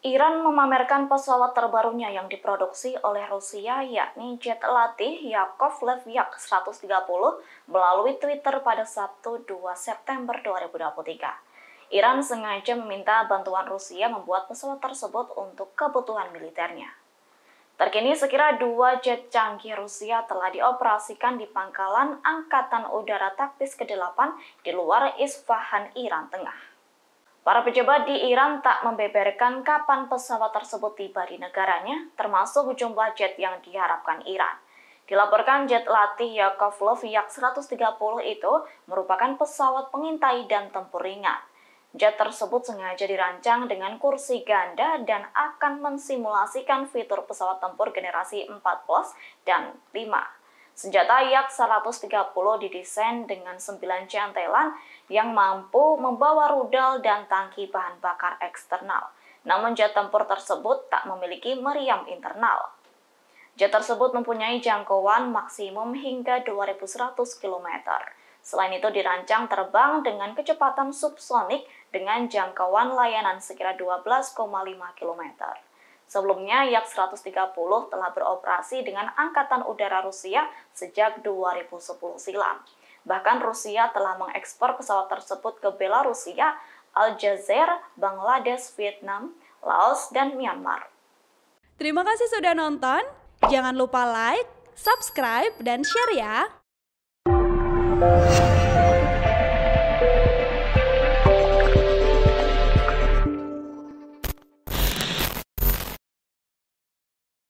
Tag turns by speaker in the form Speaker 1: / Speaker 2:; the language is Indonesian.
Speaker 1: Iran memamerkan pesawat terbarunya yang diproduksi oleh Rusia yakni jet latih Yakov yak 130 melalui Twitter pada Sabtu 2 September 2023. Iran sengaja meminta bantuan Rusia membuat pesawat tersebut untuk kebutuhan militernya. Terkini sekira dua jet canggih Rusia telah dioperasikan di pangkalan Angkatan Udara Taktis ke-8 di luar Isfahan, Iran Tengah. Para pejabat di Iran tak membeberkan kapan pesawat tersebut tiba di negaranya, termasuk jumlah jet yang diharapkan Iran. Dilaporkan jet latih Yakovlev Yak-130 itu merupakan pesawat pengintai dan tempur ringan. Jet tersebut sengaja dirancang dengan kursi ganda dan akan mensimulasikan fitur pesawat tempur generasi 4 plus dan 5. Senjata Yak 130 didesain dengan 9 cantelan yang mampu membawa rudal dan tangki bahan bakar eksternal. Namun jet tempur tersebut tak memiliki meriam internal. Jet tersebut mempunyai jangkauan maksimum hingga 2100 km. Selain itu dirancang terbang dengan kecepatan subsonik dengan jangkauan layanan sekira 12,5 km. Sebelumnya, Yak-130 telah beroperasi dengan Angkatan Udara Rusia sejak 2010 silam. Bahkan Rusia telah mengekspor pesawat tersebut ke Belarusia, Aljazair, Bangladesh, Vietnam, Laos, dan Myanmar.
Speaker 2: Terima kasih sudah nonton. Jangan lupa like, subscribe, dan share ya.